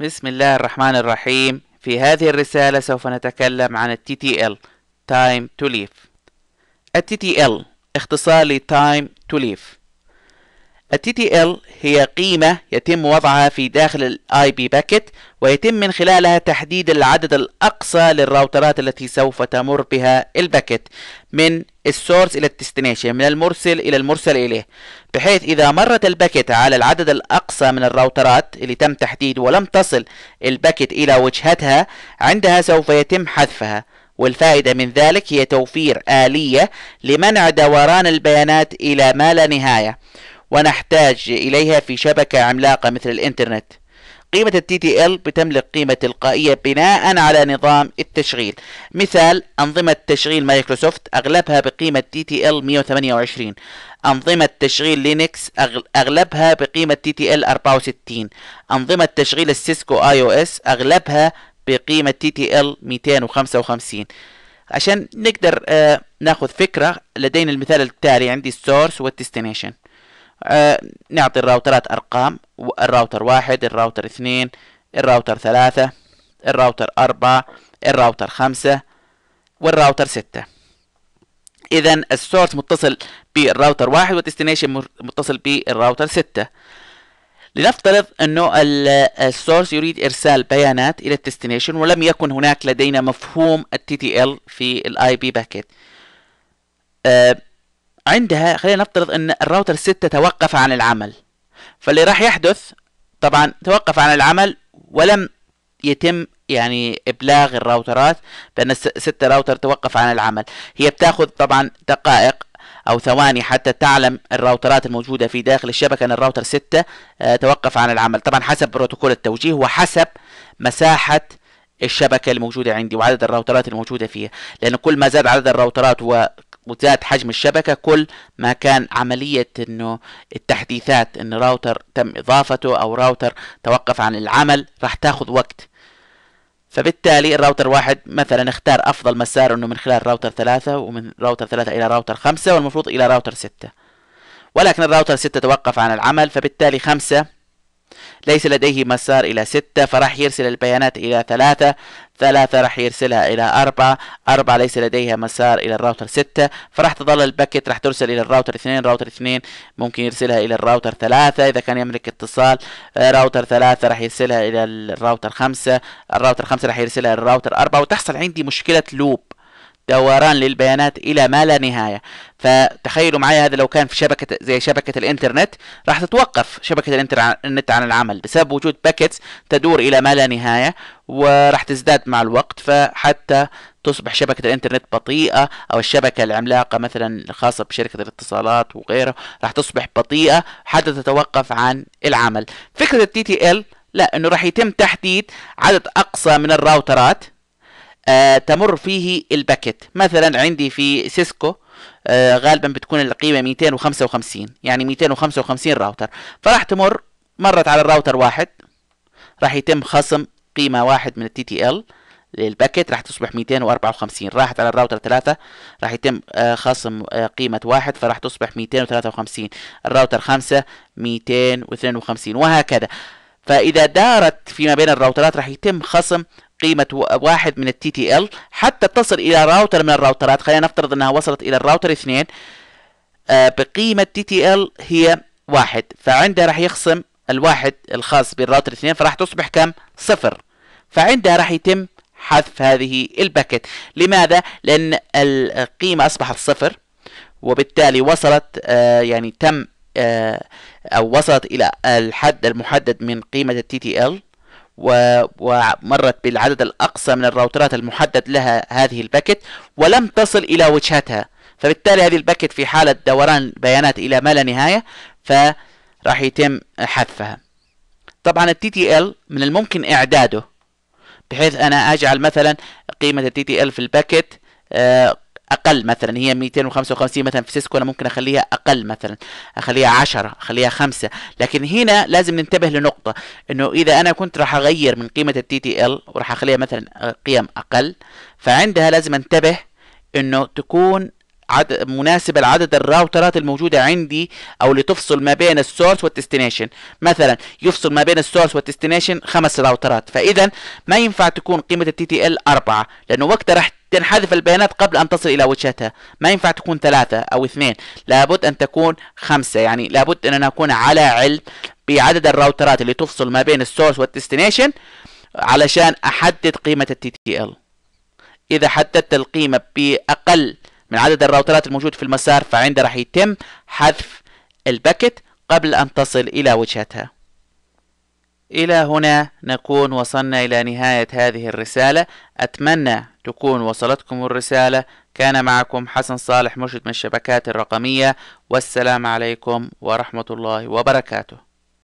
بسم الله الرحمن الرحيم في هذه الرسالة سوف نتكلم عن ال TTL Time to Leave ال TTL اختصار ل Time to Leave ال TTL هي قيمة يتم وضعها في داخل ال IP Packet ويتم من خلالها تحديد العدد الأقصى للراوترات التي سوف تمر بها الباكيت من السورس إلى الديستنيشن من المرسل إلى المرسل إليه بحيث إذا مرت الباكيت على العدد الأقصى من الراوترات اللي تم تحديد ولم تصل الباكيت إلى وجهتها عندها سوف يتم حذفها والفائدة من ذلك هي توفير آلية لمنع دوران البيانات إلى ما لا نهاية ونحتاج إليها في شبكة عملاقة مثل الإنترنت قيمة ال TTL بتملك قيمة تلقائية بناء على نظام التشغيل مثال أنظمة تشغيل مايكروسوفت أغلبها بقيمة TTL 128 أنظمة تشغيل لينكس أغلبها بقيمة TTL 64 أنظمة تشغيل السيسكو آي أو إس أغلبها بقيمة TTL 255 عشان نقدر آه ناخذ فكرة لدينا المثال التالي عندي السورس والديستنيشن آه، نعطي الراوترات أرقام الراوتر واحد الراوتر اثنين الراوتر ثلاثة الراوتر أربعة الراوتر خمسة والراوتر ستة إذا السورس متصل بالراوتر واحد والديستنيشن متصل بالراوتر ستة لنفترض أنه السورس يريد إرسال بيانات إلى الديستنيشن ولم يكن هناك لدينا مفهوم ال في الاي بي باكيت عندها خلينا نفترض ان الراوتر 6 توقف عن العمل فاللي راح يحدث طبعا توقف عن العمل ولم يتم يعني ابلاغ الراوترات بان الست راوتر توقف عن العمل هي بتاخذ طبعا دقائق او ثواني حتى تعلم الراوترات الموجوده في داخل الشبكه ان الراوتر 6 آه، توقف عن العمل طبعا حسب بروتوكول التوجيه وحسب مساحه الشبكه الموجوده عندي وعدد الراوترات الموجوده فيها لان كل ما زاد عدد الراوترات وزاد حجم الشبكة كل ما كان عملية انه التحديثات ان راوتر تم اضافته او راوتر توقف عن العمل راح تاخذ وقت فبالتالي الراوتر واحد مثلا اختار افضل مسار انه من خلال راوتر ثلاثة ومن راوتر ثلاثة الى راوتر خمسة والمفروض الى راوتر ستة ولكن الراوتر ستة توقف عن العمل فبالتالي خمسة ليس لديه مسار إلى ستة فراح يرسل البيانات إلى ثلاثة ثلاثة راح يرسلها إلى أربعة أربعة ليس لديها مسار إلى الراوتر ستة فراح تظل الباكت راح ترسل إلى الراوتر اثنين راوتر اثنين ممكن يرسلها إلى الراوتر ثلاثة إذا كان يملك اتصال آه، راوتر ثلاثة راح يرسلها إلى الراوتر خمسة الراوتر خمسة راح يرسلها إلى الراوتر أربعة وتحصل عندي مشكلة لوب دوران للبيانات الى ما لا نهايه فتخيلوا معي هذا لو كان في شبكه زي شبكه الانترنت راح تتوقف شبكه الانترنت عن العمل بسبب وجود باكيتس تدور الى ما لا نهايه وراح تزداد مع الوقت فحتى تصبح شبكة الانترنت بطيئة او الشبكة العملاقة مثلا الخاصة بشركة الاتصالات وغيره راح تصبح بطيئة حتى تتوقف عن العمل فكرة التي تي ال لا انه راح يتم تحديد عدد اقصى من الراوترات آه، تمر فيه الباكت مثلا عندي في سيسكو آه، غالبا بتكون القيمة 255 يعني 255 راوتر فراح تمر مرت على الراوتر واحد راح يتم خصم قيمة واحد من التي تي ال للباكت راح تصبح 254 راحت على الراوتر ثلاثة راح يتم آه، خصم قيمة واحد فراح تصبح 253 الراوتر خمسة 252 وهكذا فإذا دارت فيما بين الراوترات راح يتم خصم قيمة واحد من التي تي ال حتى تصل إلى راوتر من الراوترات خلينا نفترض أنها وصلت إلى الراوتر اثنين آه، بقيمة تي تي ال هي واحد فعندها راح يخصم الواحد الخاص بالراوتر اثنين فراح تصبح كم صفر فعندها راح يتم حذف هذه الباكت لماذا؟ لأن القيمة أصبحت صفر وبالتالي وصلت آه، يعني تم آه، أو وصلت إلى الحد المحدد من قيمة التي تي ال ومرت بالعدد الأقصى من الراوترات المحدد لها هذه الباكت ولم تصل إلى وجهتها فبالتالي هذه الباكت في حالة دوران بيانات إلى ما لا نهاية فراح يتم حذفها طبعا ال TTL من الممكن إعداده بحيث أنا أجعل مثلا قيمة ال TTL في الباكت آه، اقل مثلا هي 255 مثلا في سيسكو انا ممكن اخليها اقل مثلا اخليها 10 اخليها 5 لكن هنا لازم ننتبه لنقطه انه اذا انا كنت راح اغير من قيمه التي تي ال وراح اخليها مثلا قيم اقل فعندها لازم انتبه انه تكون عد... مناسبة لعدد الراوترات الموجودة عندي أو اللي تفصل ما بين السورس والتستنيشن مثلا يفصل ما بين السورس والتستنيشن خمس راوترات فإذا ما ينفع تكون قيمة التي تي ال أربعة لأنه وقتها راح تنحذف البيانات قبل أن تصل إلى وجهتها ما ينفع تكون ثلاثة أو اثنين لابد أن تكون خمسة يعني لابد أن نكون على علم بعدد الراوترات اللي تفصل ما بين السورس والديستنيشن علشان أحدد قيمة التي تي ال إذا حددت القيمة بأقل من عدد الراوترات الموجود في المسار فعند راح يتم حذف الباكت قبل أن تصل إلى وجهتها إلى هنا نكون وصلنا إلى نهاية هذه الرسالة أتمنى تكون وصلتكم الرسالة كان معكم حسن صالح مرشد من الشبكات الرقمية والسلام عليكم ورحمة الله وبركاته